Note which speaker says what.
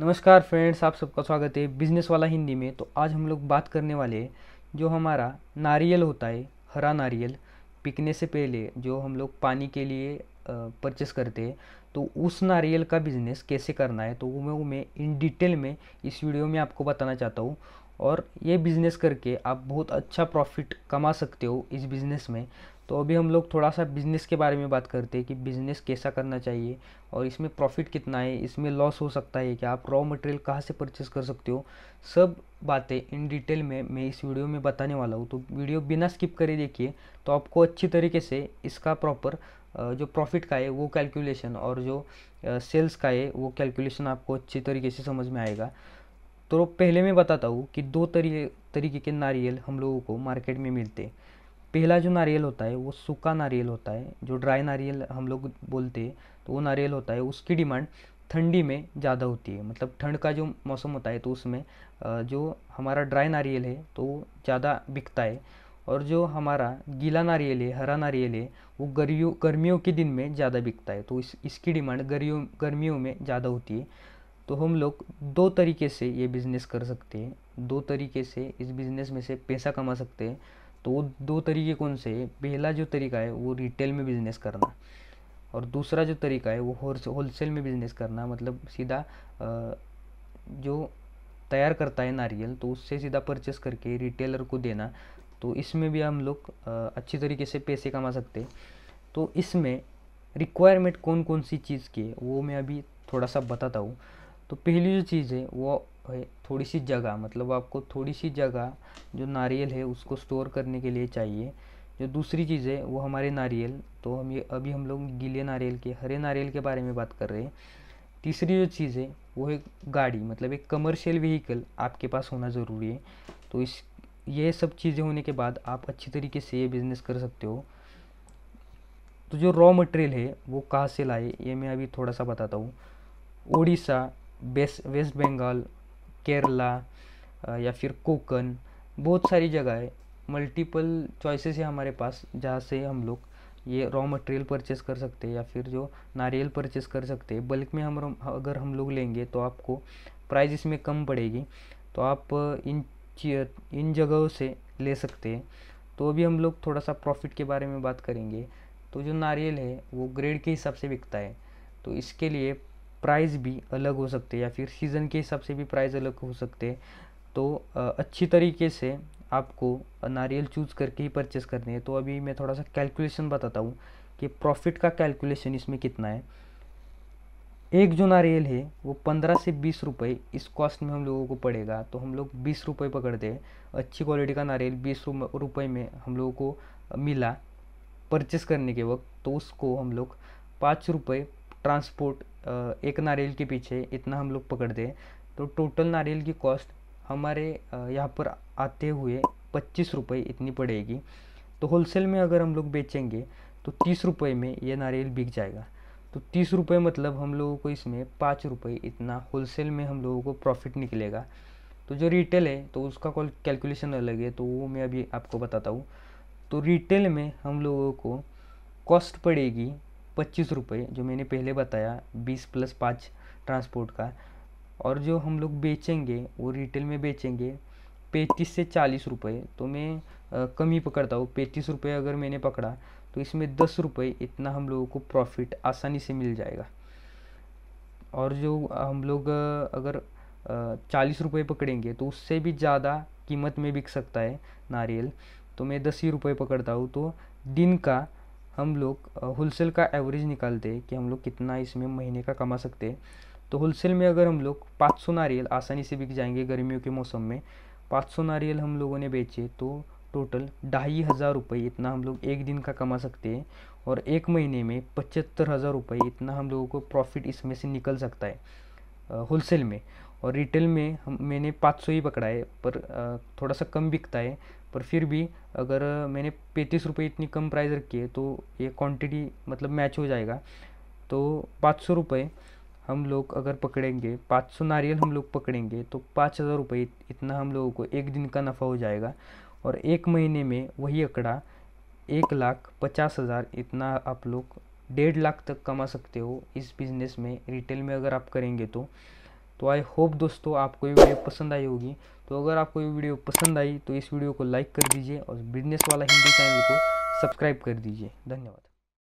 Speaker 1: नमस्कार फ्रेंड्स आप सबका स्वागत है बिजनेस वाला हिंदी में तो आज हम लोग बात करने वाले हैं जो हमारा नारियल होता है हरा नारियल पिकने से पहले जो हम लोग पानी के लिए परचेस करते हैं तो उस नारियल का बिज़नेस कैसे करना है तो वो मैं वो मैं इन डिटेल में इस वीडियो में आपको बताना चाहता हूँ और ये बिज़नेस करके आप बहुत अच्छा प्रॉफिट कमा सकते हो इस बिज़नेस में तो अभी हम लोग थोड़ा सा बिज़नेस के बारे में बात करते हैं कि बिज़नेस कैसा करना चाहिए और इसमें प्रॉफिट कितना है इसमें लॉस हो सकता है कि आप रॉ मटेरियल कहाँ से परचेस कर सकते हो सब बातें इन डिटेल में मैं इस वीडियो में बताने वाला हूँ तो वीडियो बिना स्किप करे देखिए तो आपको अच्छी तरीके से इसका प्रॉपर जो प्रॉफिट का है वो कैलकुलेशन और जो सेल्स का है वो कैलकुलेशन आपको अच्छी तरीके से समझ में आएगा तो पहले मैं बताता हूँ कि दो तरी तरीके के नारियल हम लोगों को मार्केट में मिलते पहला जो नारियल होता है वो सूखा नारियल होता है जो ड्राई नारियल हम लोग बोलते हैं तो वो नारियल होता है उसकी डिमांड ठंडी में ज़्यादा होती है मतलब ठंड का जो मौसम होता है तो उसमें जो हमारा ड्राई नारियल है तो ज़्यादा बिकता है और जो हमारा गीला नारियल है हरा नारियल है वो गर्मियों गर्मियों के दिन में ज़्यादा बिकता है तो इस इसकी डिमांड गर्मियों गर्मियों में ज़्यादा होती है तो हम लोग दो तरीके से ये बिज़नेस कर सकते हैं दो तरीके से इस बिज़नेस में से पैसा कमा सकते हैं तो वो दो तरीके कौन से पहला जो तरीका है वो रिटेल में बिज़नेस करना और दूसरा जो तरीका है वो होलसेल में बिज़नेस करना मतलब सीधा जो तैयार करता है नारियल तो उससे सीधा परचेस करके रिटेलर को देना तो इसमें भी हम लोग अच्छी तरीके से पैसे कमा सकते हैं तो इसमें रिक्वायरमेंट कौन कौन सी चीज़ की है वो मैं अभी थोड़ा सा बताता हूँ तो पहली जो चीज़ है वो है थोड़ी सी जगह मतलब आपको थोड़ी सी जगह जो नारियल है उसको स्टोर करने के लिए चाहिए जो दूसरी चीज़ है वो हमारे नारियल तो हम ये अभी हम लोग गीले नारियल के हरे नारियल के बारे में बात कर रहे हैं तीसरी जो चीज़ है वो है गाड़ी मतलब एक कमर्शियल व्हीकल आपके पास होना ज़रूरी है तो इस ये सब चीज़ें होने के बाद आप अच्छी तरीके से ये बिज़नेस कर सकते हो तो जो रॉ मटेरियल है वो कहाँ से लाए ये मैं अभी थोड़ा सा बताता हूँ ओडिशा बेस्ट वेस्ट बंगाल केरला या फिर कोकन बहुत सारी जगह है मल्टीपल चॉइसेस है हमारे पास जहाँ से हम लोग ये रॉ मटेरियल परचेस कर सकते हैं या फिर जो नारियल परचेस कर सकते हैं बल्क में हम अगर हम लोग लेंगे तो आपको प्राइस इसमें कम पड़ेगी तो आप इन इन जगहों से ले सकते हैं तो अभी हम लोग थोड़ा सा प्रॉफिट के बारे में बात करेंगे तो जो नारियल है वो ग्रेड के हिसाब से बिकता है तो इसके लिए प्राइस भी अलग हो सकते या फिर सीज़न के हिसाब से भी प्राइस अलग हो सकते तो अच्छी तरीके से आपको नारियल चूज़ करके ही परचेस करनी है तो अभी मैं थोड़ा सा कैलकुलेशन बताता हूँ कि प्रॉफिट का कैलकुलेशन इसमें कितना है एक जो नारियल है वो पंद्रह से बीस रुपये इस कॉस्ट में हम लोगों को पड़ेगा तो हम लोग बीस रुपये पकड़ते हैं अच्छी क्वालिटी का नारियल बीस रुपये में हम लोगों को मिला परचेस करने के वक्त तो उसको हम लोग पाँच रुपये ट्रांसपोर्ट एक नारियल के पीछे इतना हम लोग पकड़ते हैं तो टोटल नारियल की कॉस्ट हमारे यहाँ पर आते हुए पच्चीस रुपये इतनी पड़ेगी तो होलसेल में अगर हम लोग बेचेंगे तो तीस रुपये में ये नारियल बिक जाएगा तो तीस रुपये मतलब हम लोगों को इसमें पाँच रुपये इतना होलसेल में हम लोगों को प्रॉफिट निकलेगा तो जो रिटेल है तो उसका कॉल कैलकुलेशन अलग है तो वो मैं अभी आपको बताता हूँ तो रिटेल में हम लोगों को कॉस्ट पड़ेगी पच्चीस रुपये जो मैंने पहले बताया बीस प्लस पाँच ट्रांसपोर्ट का और जो हम लोग बेचेंगे वो रिटेल में बेचेंगे पैंतीस से चालीस रुपये तो मैं कमी पकड़ता हूँ पैंतीस रुपये अगर मैंने पकड़ा तो इसमें दस रुपये इतना हम लोगों को प्रॉफिट आसानी से मिल जाएगा और जो हम लोग अगर चालीस रुपये पकड़ेंगे तो उससे भी ज़्यादा कीमत में बिक सकता है नारियल तो मैं दस ही रुपये पकड़ता हूँ तो दिन का हम लोग होलसेल का एवरेज निकालते हैं कि हम लोग कितना इसमें महीने का कमा सकते हैं तो होलसेल में अगर हम लोग 500 नारियल आसानी से बिक जाएंगे गर्मियों के मौसम में 500 नारियल हम लोगों ने बेचे तो टोटल ढाई हज़ार रुपये इतना हम लोग एक दिन का कमा सकते हैं और एक महीने में पचहत्तर हज़ार रुपये इतना हम लोगों को प्रॉफिट इसमें से निकल सकता है होलसेल में और रिटेल में हम मैंने पाँच सौ ही पकड़ा है पर थोड़ा सा कम बिकता है पर फिर भी अगर मैंने पैंतीस रुपये इतनी कम प्राइस रखी है तो ये क्वांटिटी मतलब मैच हो जाएगा तो पाँच सौ रुपये हम लोग अगर पकड़ेंगे पाँच सौ नारियल हम लोग पकड़ेंगे तो पाँच हज़ार रुपये इतना हम लोगों को एक दिन का नफ़ा हो जाएगा और एक महीने में वही अकड़ा एक लाख पचास हज़ार इतना आप लोग डेढ़ लाख तक कमा सकते हो इस बिज़नेस में रिटेल में अगर आप करेंगे तो तो आई होप दोस्तों आपको ये वीडियो पसंद आई होगी तो अगर आपको ये वीडियो पसंद आई तो इस वीडियो को लाइक कर दीजिए और बिजनेस वाला हिंदी चैनल को सब्सक्राइब कर दीजिए धन्यवाद